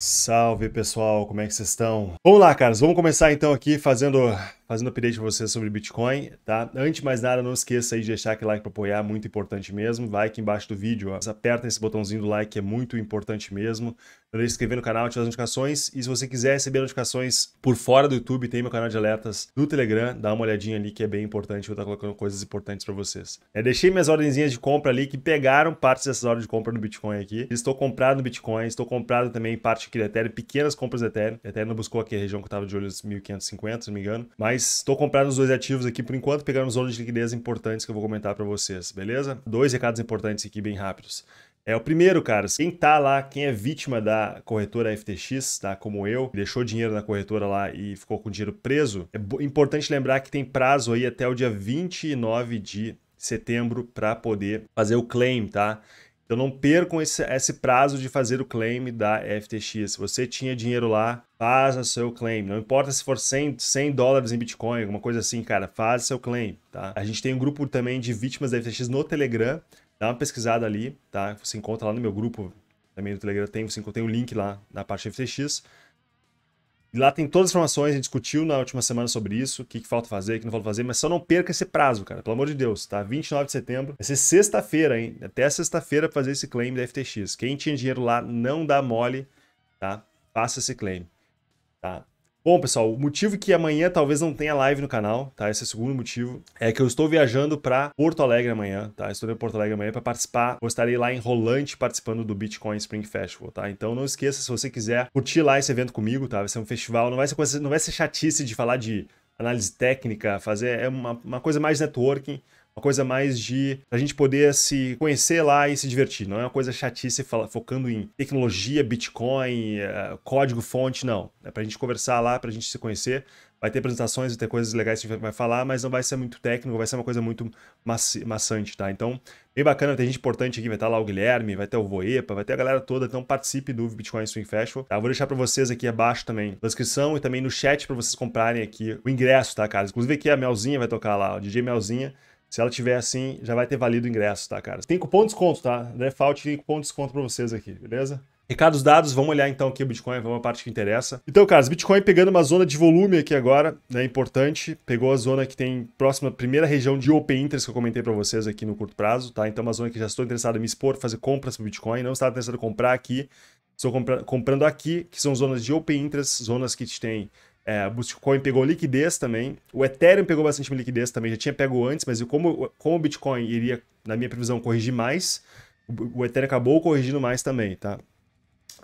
Salve pessoal, como é que vocês estão? Vamos lá, caras, vamos começar então aqui fazendo fazendo update para você sobre Bitcoin, tá? Antes de mais nada, não esqueça aí de deixar aquele like para apoiar, muito importante mesmo. Vai aqui embaixo do vídeo, ó. aperta esse botãozinho do like, é muito importante mesmo. Não deixe de se inscrever no canal, ativar as notificações. E se você quiser receber notificações por fora do YouTube, tem meu canal de alertas do Telegram. Dá uma olhadinha ali que é bem importante, vou estar colocando coisas importantes para vocês. É, deixei minhas ordenzinhas de compra ali que pegaram parte dessas ordens de compra no Bitcoin aqui. Estou comprado no Bitcoin, estou comprado também parte aqui do Ethereum, pequenas compras do Ethereum. Ethereum buscou aqui a região que eu estava de olho 1550, se não me engano. Mas mas estou comprando os dois ativos aqui por enquanto, pegando zonas de liquidez importantes que eu vou comentar para vocês, beleza? Dois recados importantes aqui bem rápidos. É o primeiro, cara. Quem tá lá, quem é vítima da corretora FTX, tá? Como eu, deixou dinheiro na corretora lá e ficou com dinheiro preso, é importante lembrar que tem prazo aí até o dia 29 de setembro para poder fazer o claim, tá? Então não percam esse, esse, prazo de fazer o claim da FTX. Se você tinha dinheiro lá, faça seu claim. Não importa se for 100, 100 dólares em Bitcoin, alguma coisa assim, cara, faça seu claim, tá? A gente tem um grupo também de vítimas da FTX no Telegram. Dá uma pesquisada ali, tá? Você encontra lá no meu grupo, também no Telegram tem, você encontra tem o um link lá na parte FTX. Lá tem todas as informações, a gente discutiu na última semana sobre isso, o que, que, falta fazer, o que não falta fazer, mas só não perca esse prazo, cara, pelo amor de Deus, tá? 29 de setembro, vai ser sexta-feira, hein? Até sexta-feira fazer esse claim da FTX. Quem tinha dinheiro lá, não dá mole, tá? Faça esse claim, tá? Bom, pessoal, o motivo que amanhã talvez não tenha live no canal, tá? Esse é o segundo motivo, é que eu estou viajando para Porto Alegre amanhã, tá? Estou em Porto Alegre amanhã para participar. Eu estarei lá em Rolante participando do Bitcoin Spring Festival, tá? Então não esqueça, se você quiser curtir lá esse evento comigo, tá? Vai ser um festival, não vai ser, coisa, não vai ser chatice de falar de análise técnica, fazer é uma, uma coisa mais networking uma coisa mais de a gente poder se conhecer lá e se divertir. Não é uma coisa chatice focando em tecnologia, Bitcoin, eh, código fonte, não. É pra gente conversar lá, pra gente se conhecer. Vai ter apresentações, vai ter coisas legais que a gente vai falar, mas não vai ser muito técnico, vai ser uma coisa muito maçante, tá? Então, bem bacana, tem gente importante aqui, vai estar tá lá o Guilherme, vai ter o Voepa, vai ter a galera toda, então participe do Bitcoin Swing Festival. Tá? Vou deixar para vocês aqui abaixo também na descrição e também no chat para vocês comprarem aqui o ingresso, tá, cara? Inclusive aqui a Melzinha vai tocar lá, o DJ Melzinha se ela tiver assim, já vai ter valido o ingresso, tá, cara? Tem cupom de desconto, tá? Default né, tem cupom de desconto pra vocês aqui, beleza? Recados dados, vamos olhar então aqui o Bitcoin, vamos a parte que interessa. Então, caras, Bitcoin pegando uma zona de volume aqui agora, né, importante. Pegou a zona que tem próxima, primeira região de Open Interest que eu comentei para vocês aqui no curto prazo, tá? Então, é uma zona que já estou interessado em me expor, fazer compras pro Bitcoin, não estava interessado em comprar aqui. Estou comprando aqui, que são zonas de Open Interest, zonas que te tem é, o Bitcoin pegou liquidez também. O Ethereum pegou bastante liquidez também, já tinha pego antes, mas como, como o Bitcoin iria, na minha previsão, corrigir mais, o, o Ethereum acabou corrigindo mais também, tá?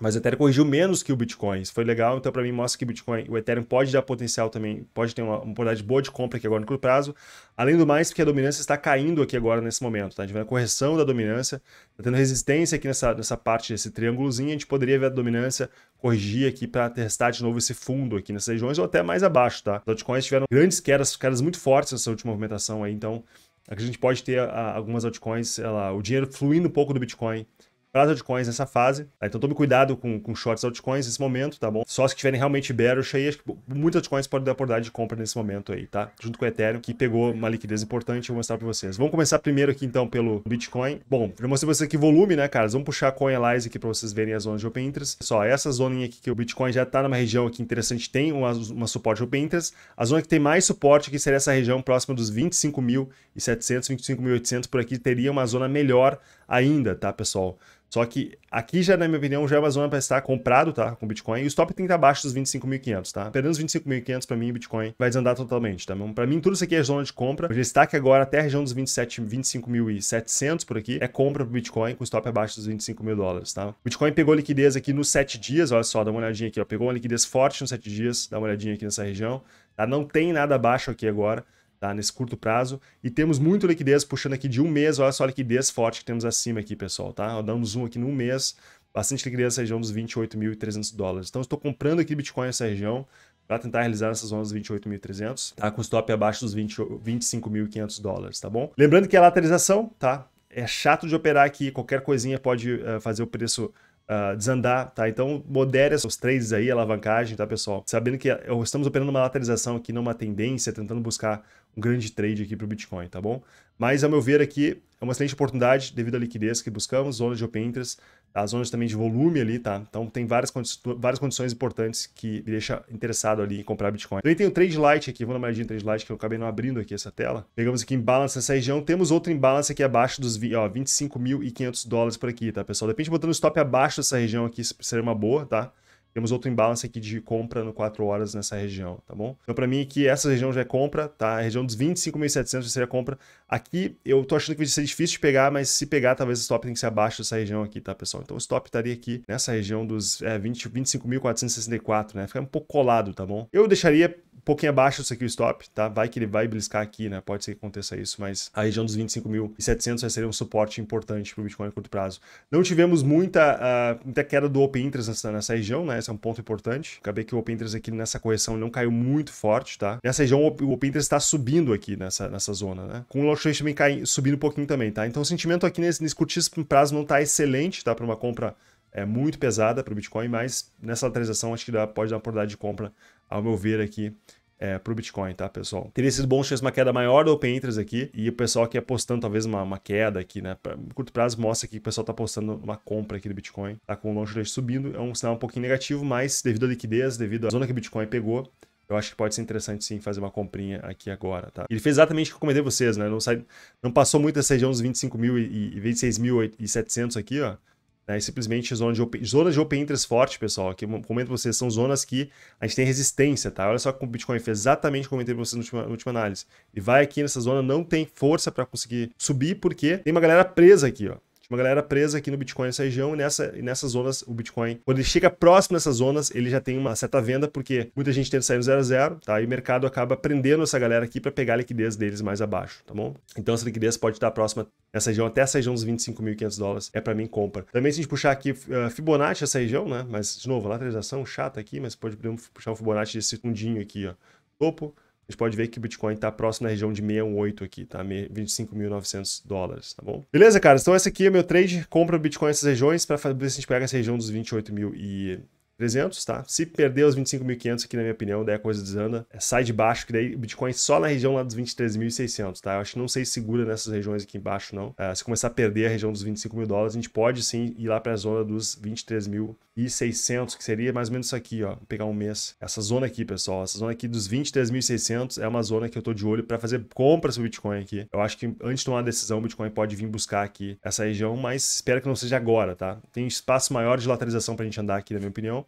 Mas o Ethereum corrigiu menos que o Bitcoin. Isso foi legal, então para mim mostra que o Bitcoin, o Ethereum pode dar potencial também, pode ter uma oportunidade boa de compra aqui agora no curto prazo. Além do mais, porque a dominância está caindo aqui agora nesse momento, tá? A gente vê a correção da dominância, está tendo resistência aqui nessa, nessa parte desse triângulozinho, a gente poderia ver a dominância corrigir aqui para testar de novo esse fundo aqui nessas regiões ou até mais abaixo, tá? Os altcoins tiveram grandes quedas, quedas muito fortes nessa última movimentação aí, então a gente pode ter a, algumas altcoins, o dinheiro fluindo um pouco do Bitcoin para as altcoins nessa fase. Tá? Então tome cuidado com, com shorts altcoins nesse momento, tá bom? Só se tiverem realmente bearish aí, acho que muitas altcoins podem dar oportunidade de compra nesse momento aí, tá? Junto com o Ethereum, que pegou uma liquidez importante, vou mostrar para vocês. Vamos começar primeiro aqui então pelo Bitcoin. Bom, já mostrei para vocês aqui volume, né, caras? Vamos puxar a CoinAlyze aqui para vocês verem as zonas de Open Interest. Só essa zona aqui que o Bitcoin já está numa região aqui interessante, tem uma, uma suporte Open Interest. A zona que tem mais suporte aqui seria essa região próxima dos 25.700, 25.800, por aqui teria uma zona melhor ainda, tá, pessoal? Só que aqui já, na minha opinião, já é uma zona para estar comprado, tá? Com Bitcoin. E o stop tem que estar abaixo dos 25.500, tá? Perdendo os 25.500 para mim, o Bitcoin vai desandar totalmente, tá? Então, para mim, tudo isso aqui é zona de compra. O destaque agora até a região dos 27, 25.700 por aqui é compra pro Bitcoin com stop abaixo dos 25 mil dólares, tá? O Bitcoin pegou liquidez aqui nos 7 dias, olha só, dá uma olhadinha aqui, ó. Pegou uma liquidez forte nos 7 dias, dá uma olhadinha aqui nessa região, tá? Não tem nada abaixo aqui agora tá? nesse curto prazo. E temos muito liquidez puxando aqui de um mês, olha só a liquidez forte que temos acima aqui, pessoal, tá? Damos zoom aqui num mês, bastante liquidez na região dos 28.300 dólares. Então, estou comprando aqui Bitcoin nessa região para tentar realizar essas zonas dos 28.300, tá? Com stop abaixo dos 25.500 dólares, tá bom? Lembrando que a é lateralização, tá? É chato de operar aqui, qualquer coisinha pode uh, fazer o preço Uh, desandar, tá? Então, modere os trades aí, alavancagem, tá, pessoal? Sabendo que é, estamos operando uma lateralização aqui, não uma tendência, tentando buscar um grande trade aqui para o Bitcoin, tá bom? Mas, a meu ver, aqui é uma excelente oportunidade devido à liquidez que buscamos, zona de open interest, tá? zonas também de volume ali, tá? Então, tem várias, condi várias condições importantes que me deixa interessado ali em comprar Bitcoin. Também tem o Trade Light aqui, vou dar uma olhadinha Trade Light, que eu acabei não abrindo aqui essa tela. Pegamos aqui em balance nessa região, temos outro em balance aqui abaixo dos 25.500 dólares por aqui, tá, pessoal? Depende de botando o stop abaixo dessa região aqui seria uma boa, tá? Temos outro imbalance aqui de compra no 4 horas nessa região, tá bom? Então, para mim, aqui essa região já é compra, tá? A região dos 25.700 seria compra. Aqui, eu tô achando que vai ser difícil de pegar, mas se pegar, talvez o stop tem que ser abaixo dessa região aqui, tá, pessoal? Então, o stop estaria aqui nessa região dos é, 25.464, né? Fica um pouco colado, tá bom? Eu deixaria um pouquinho abaixo disso aqui o stop, tá? Vai que ele vai bliscar aqui, né? Pode ser que aconteça isso, mas a região dos 25.700 vai ser um suporte importante para o Bitcoin a curto prazo. Não tivemos muita, uh, muita queda do Open Interest nessa, nessa região, né? Esse é um ponto importante. Acabei que o Open Interest aqui nessa correção não caiu muito forte, tá? Nessa região o Open Interest está subindo aqui nessa, nessa zona, né? Com o Long Short também cai, subindo um pouquinho também, tá? Então o sentimento aqui nesse, nesse curtíssimo prazo não está excelente, tá? Para uma compra é muito pesada para o Bitcoin, mas nessa lateralização acho que dá, pode dar uma oportunidade de compra ao meu ver aqui, é, para o Bitcoin, tá, pessoal? Teria sido bom se tivesse uma queda maior do Open Interest aqui e o pessoal aqui apostando talvez uma, uma queda aqui, né? Pra, no curto prazo mostra que o pessoal tá apostando uma compra aqui do Bitcoin, tá com o long short subindo, é um sinal um pouquinho negativo, mas devido à liquidez, devido à zona que o Bitcoin pegou, eu acho que pode ser interessante sim fazer uma comprinha aqui agora, tá? Ele fez exatamente o que eu comentei vocês, né? Não, sai, não passou muito essa região dos 25 mil e, e 26.700 aqui, ó. Né? simplesmente zona de open, zonas de open interest forte, pessoal. eu comento pra vocês, são zonas que a gente tem resistência, tá? Olha só como o Bitcoin fez exatamente como eu comentei pra vocês na última, na última análise. E vai aqui nessa zona, não tem força para conseguir subir, porque tem uma galera presa aqui, ó. Uma galera presa aqui no Bitcoin nessa região e, nessa, e nessas zonas o Bitcoin, quando ele chega próximo dessas zonas, ele já tem uma certa venda, porque muita gente tenta sair no zero a zero, tá? E o mercado acaba prendendo essa galera aqui para pegar a liquidez deles mais abaixo, tá bom? Então essa liquidez pode estar próxima nessa região, até essa região dos 25.500 dólares, é para mim compra. Também se a gente puxar aqui uh, Fibonacci, essa região, né? Mas, de novo, lateralização chata aqui, mas pode podemos puxar o Fibonacci desse fundinho aqui, ó. Topo, a gente pode ver que o Bitcoin está próximo na região de 618 aqui, tá? 25.900 dólares, tá bom? Beleza, cara? Então esse aqui é meu trade. Compra o Bitcoin nessas regiões para fazer se a gente pega essa região dos 28 mil e 300, tá? Se perder os 25.500 aqui, na minha opinião, daí a coisa desanda. É, sai de baixo, que daí o Bitcoin é só na região lá dos 23.600, tá? Eu acho que não sei se segura nessas regiões aqui embaixo, não. É, se começar a perder a região dos 25 mil dólares, a gente pode sim ir lá para a zona dos 23.600, que seria mais ou menos isso aqui, ó. Vou pegar um mês. Essa zona aqui, pessoal, essa zona aqui dos 23.600 é uma zona que eu tô de olho para fazer compras sobre Bitcoin aqui. Eu acho que antes de tomar a decisão, o Bitcoin pode vir buscar aqui essa região, mas espero que não seja agora, tá? Tem espaço maior de lateralização para a gente andar aqui, na minha opinião.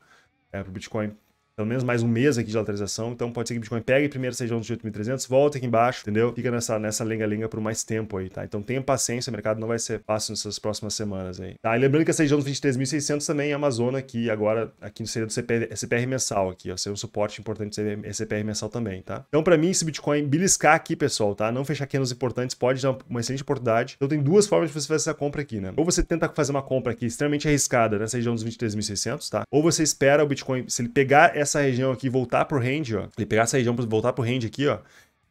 para o Bitcoin pelo menos mais um mês aqui de lateralização. Então pode ser que o Bitcoin pegue primeiro seja região dos 8.300, volta aqui embaixo, entendeu? Fica nessa nessa lenga-lenga por mais tempo aí, tá? Então tenha paciência, o mercado não vai ser fácil nessas próximas semanas aí. Tá? E lembrando que essa região dos 23.600 também é uma zona que agora aqui no seria do CPR, mensal aqui, ó, seria um suporte importante do CPR mensal também, tá? Então para mim esse Bitcoin beliscar aqui, pessoal, tá? Não fechar quenos importantes pode dar uma excelente oportunidade. Então tem duas formas de você fazer essa compra aqui, né? Ou você tenta fazer uma compra aqui extremamente arriscada nessa região dos 23.600, tá? Ou você espera o Bitcoin, se ele pegar essa essa região aqui voltar pro range, ó. Ele pegar essa região para voltar pro range aqui, ó.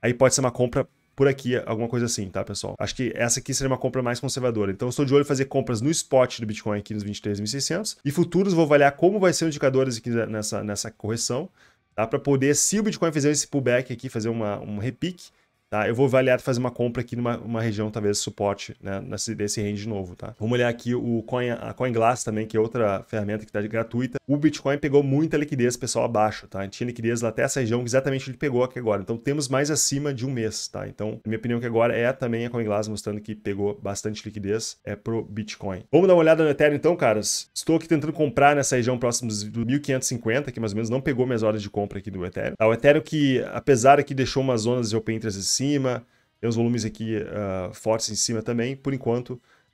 Aí pode ser uma compra por aqui, alguma coisa assim, tá, pessoal? Acho que essa aqui seria uma compra mais conservadora. Então, eu estou de olho em fazer compras no spot do Bitcoin aqui nos 23.600 e futuros vou avaliar como vai ser os indicadores aqui nessa, nessa correção, tá? Para poder, se o Bitcoin fizer esse pullback aqui, fazer uma, um repique, Tá? Eu vou avaliar fazer uma compra aqui numa uma região, talvez, suporte né? Nesse, desse range novo. Tá? Vamos olhar aqui o Coin, a CoinGlass também, que é outra ferramenta que está gratuita. O Bitcoin pegou muita liquidez, pessoal, abaixo. Tá? Tinha liquidez lá até essa região, exatamente ele pegou aqui agora. Então, temos mais acima de um mês. Tá? Então, minha opinião que agora é também a CoinGlass mostrando que pegou bastante liquidez é pro Bitcoin. Vamos dar uma olhada no Ethereum então, caras. Estou aqui tentando comprar nessa região próxima do 1550, que mais ou menos não pegou minhas horas de compra aqui do Ethereum. Tá? O Ethereum que, apesar que deixou umas zonas de open 305, cima, tem os volumes aqui uh, fortes em cima também, por enquanto,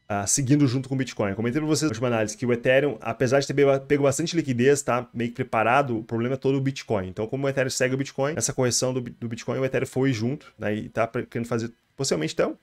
uh, seguindo junto com o Bitcoin. Eu comentei para vocês na última análise que o Ethereum, apesar de ter pego bastante liquidez, está meio que preparado, o problema é todo o Bitcoin. Então, como o Ethereum segue o Bitcoin, essa correção do, do Bitcoin, o Ethereum foi junto né, e está querendo fazer, possivelmente, então,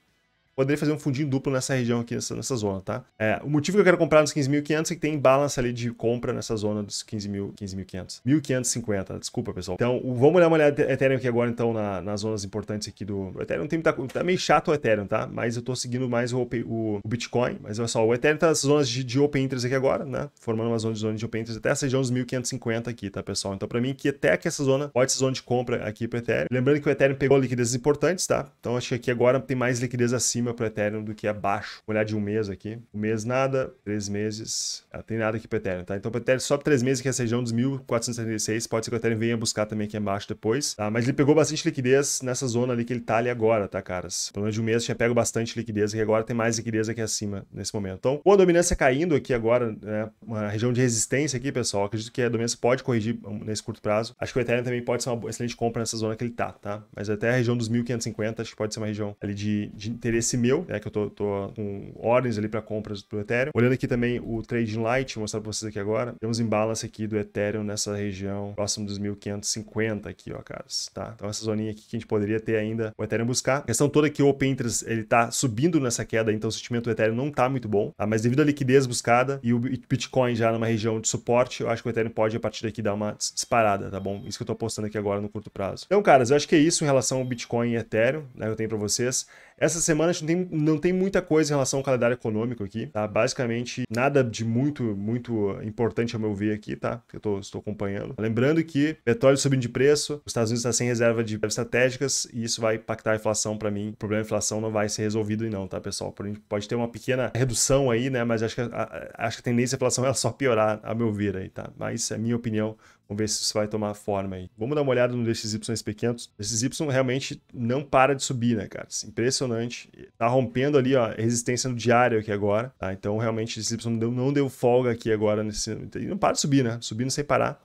poderia fazer um fundinho duplo nessa região aqui, nessa, nessa zona, tá? É, o motivo que eu quero comprar nos 15.500 é que tem balance ali de compra nessa zona dos 15.500. 1.550, desculpa, pessoal. Então, vamos olhar uma olhada Ethereum aqui agora, então, na, nas zonas importantes aqui do... O Ethereum tem muita... Tá meio chato o Ethereum, tá? Mas eu tô seguindo mais o, o, o Bitcoin. Mas olha só, o Ethereum tá nas zonas de, de Open Interest aqui agora, né? Formando uma zona de zona de Open Interest até essa região dos 1.550 aqui, tá, pessoal? Então, pra mim, que até que essa zona pode ser zona de compra aqui pro Ethereum. Lembrando que o Ethereum pegou liquidez importantes, tá? Então, acho que aqui agora tem mais liquidez acima meu Ethereum do que abaixo. É Vou olhar de um mês aqui. Um mês nada, três meses. Ah, tem nada aqui Ethereum, tá? Então Ethereum só três meses que é essa região dos 1476. Pode ser que o Ethereum venha buscar também aqui embaixo depois, tá? Mas ele pegou bastante liquidez nessa zona ali que ele tá ali agora, tá, caras? Pelo menos de um mês tinha pego bastante liquidez e agora tem mais liquidez aqui acima nesse momento. Então, com a dominância caindo aqui agora, né? Uma região de resistência aqui, pessoal. Acredito que a dominância pode corrigir nesse curto prazo. Acho que o Ethereum também pode ser uma excelente compra nessa zona que ele tá, tá? Mas até a região dos 1550 acho que pode ser uma região ali de, de interesse meu, né, que eu tô, tô com ordens ali para compras do Ethereum. Olhando aqui também o Trading Light, vou mostrar para vocês aqui agora. Temos imbalance aqui do Ethereum nessa região próximo dos 1550 aqui, ó, caras, tá? Então essa zoninha aqui que a gente poderia ter ainda o Ethereum buscar. A questão toda é que o Open Interest, ele tá subindo nessa queda, então o sentimento do Ethereum não tá muito bom, tá? Mas devido à liquidez buscada e o Bitcoin já numa região de suporte, eu acho que o Ethereum pode a partir daqui dar uma disparada, tá bom? Isso que eu tô postando aqui agora no curto prazo. Então, caras, eu acho que é isso em relação ao Bitcoin e Ethereum, né, que eu tenho para vocês. Essa semana a gente não tem, não tem muita coisa em relação ao calendário econômico aqui, tá? Basicamente, nada de muito, muito importante a meu ver aqui, tá? Que eu tô, estou acompanhando. Lembrando que petróleo subindo de preço, os Estados Unidos está sem reserva de estratégicas e isso vai impactar a inflação para mim. O problema da inflação não vai ser resolvido e não, tá, pessoal? Por pode ter uma pequena redução aí, né? Mas acho que a, a acho que a tendência da inflação é só piorar, a meu ver aí, tá? Mas é minha opinião Vamos ver se isso vai tomar forma aí. Vamos dar uma olhada no DXY pequenos. Esses DXY realmente não para de subir, né, cara? É impressionante. Tá rompendo ali, ó, resistência no diário aqui agora, tá? Então, realmente, DXY não deu, não deu folga aqui agora nesse... E não para de subir, né? Subindo sem parar.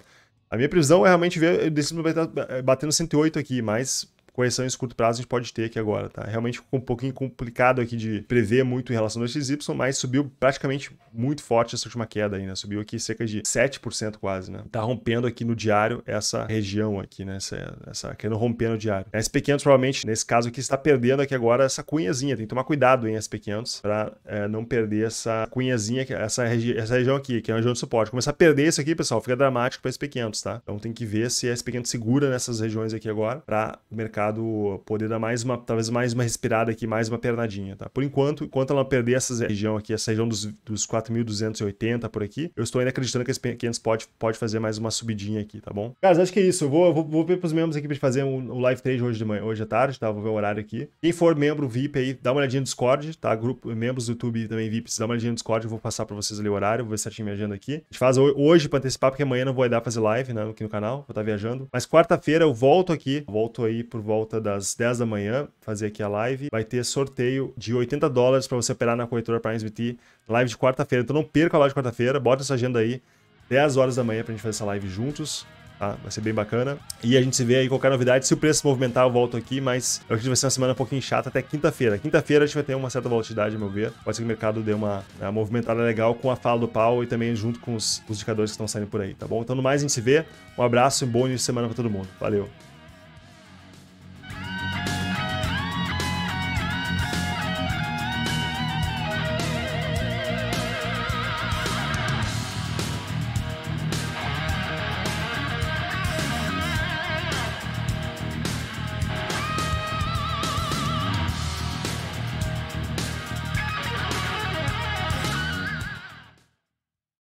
A minha previsão é realmente ver o DXY batendo 108 aqui, mas correção em curto prazo a gente pode ter aqui agora, tá? Realmente ficou um pouquinho complicado aqui de prever muito em relação ao XY, mas subiu praticamente muito forte essa última queda aí, né? Subiu aqui cerca de 7% quase, né? Tá rompendo aqui no diário essa região aqui, né? Essa, essa querendo romper no diário. SP500 provavelmente, nesse caso aqui, está perdendo aqui agora essa cunhazinha. Tem que tomar cuidado em SP500 para é, não perder essa cunhazinha, é essa, regi essa região aqui, que é a região de suporte. Começar a perder isso aqui, pessoal, fica dramático para SP500, tá? Então tem que ver se a SP500 segura nessas regiões aqui agora para o mercado mercado poder dar mais uma, talvez mais uma respirada aqui, mais uma pernadinha, tá? Por enquanto, enquanto ela perder essa região aqui, essa região dos, dos 4.280 por aqui, eu estou ainda acreditando que esse SP500 pode, pode fazer mais uma subidinha aqui, tá bom? Cara, acho que é isso. Eu vou, vou, vou ver pros membros aqui pra fazer o um, um live trade hoje de manhã, hoje à tarde, tá? Vou ver o horário aqui. Quem for membro VIP aí, dá uma olhadinha no Discord, tá? Grupo, membros do YouTube também VIPs, dá uma olhadinha no Discord, eu vou passar pra vocês ali o horário, vou ver certinho minha agenda aqui. A gente faz hoje pra antecipar, porque amanhã não vou dar fazer live, né? Aqui no canal, vou estar tá viajando. Mas quarta-feira eu volto aqui, volto aí por volta volta das 10 da manhã, fazer aqui a live. Vai ter sorteio de 80 dólares para você operar na corretora PrimeSBT, live de quarta-feira. Então não perca a live de quarta-feira, bota essa agenda aí, 10 horas da manhã para a gente fazer essa live juntos. Tá? Vai ser bem bacana. E a gente se vê aí qualquer novidade. Se o preço se movimentar, eu volto aqui, mas eu acho que vai ser uma semana um pouquinho chata até quinta-feira. Quinta-feira a gente vai ter uma certa volatilidade, a meu ver. Pode ser que o mercado dê uma, uma movimentada legal com a fala do pau e também junto com os, os indicadores que estão saindo por aí, tá bom? Então, no mais, a gente se vê. Um abraço e um bom início de semana para todo mundo. Valeu!